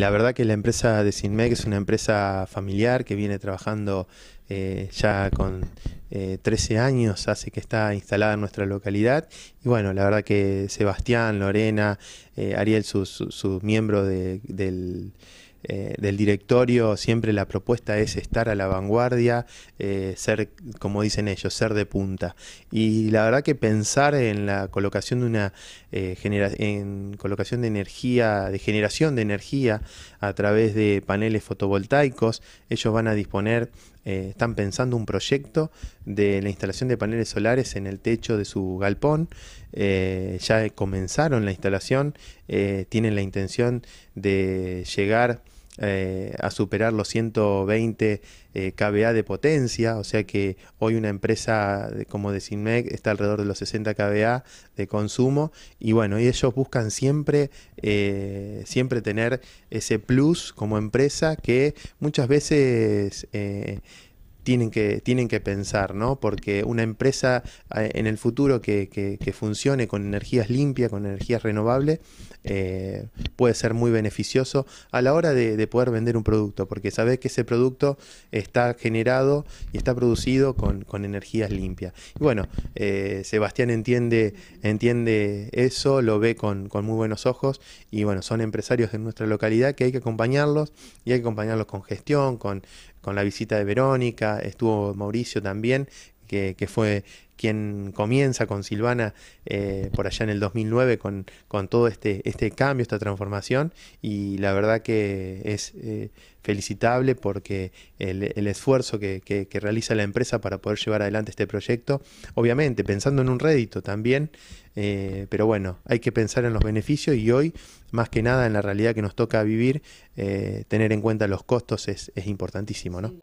la verdad que la empresa de Sinmec es una empresa familiar que viene trabajando eh, ya con 13 eh, años, hace que está instalada en nuestra localidad. Y bueno, la verdad que Sebastián, Lorena, eh, Ariel, sus su, miembros de, del eh, del directorio siempre la propuesta es estar a la vanguardia, eh, ser, como dicen ellos, ser de punta. Y la verdad que pensar en la colocación de una eh, en colocación de energía, de generación de energía a través de paneles fotovoltaicos, ellos van a disponer están pensando un proyecto de la instalación de paneles solares en el techo de su galpón. ya comenzaron la instalación, tienen la intención de llegar eh, a superar los 120 eh, kVA de potencia, o sea que hoy una empresa de, como está alrededor de los 60 kVA de consumo y bueno, y ellos buscan siempre, eh, siempre tener ese plus como empresa que muchas veces tienen que, tienen que pensar, ¿no? Porque una empresa eh, en el futuro que, que, funcione con energías limpias, con energías renovables, eh, puede ser muy beneficioso a la hora de, poder vender un producto, porque sabés que ese producto está generado y está producido con, con energías limpias. Y bueno, eh, Sebastián entiende, entiende eso, lo ve con, con muy buenos ojos y bueno, son empresarios de nuestra localidad que hay que acompañarlos y hay que acompañarlos con gestión, con, con la visita de Verónica, estuvo Mauricio también, que, fue quien comienza con Silvana eh, por allá en el 2009 con, todo este, este cambio, esta transformación y la verdad que es eh, felicitable porque el, esfuerzo que, que, realiza la empresa para poder llevar adelante este proyecto, obviamente pensando en un rédito también, eh, pero bueno, hay que pensar en los beneficios y hoy más que nada en la realidad que nos toca vivir, tener en cuenta los costos es, importantísimo, ¿no?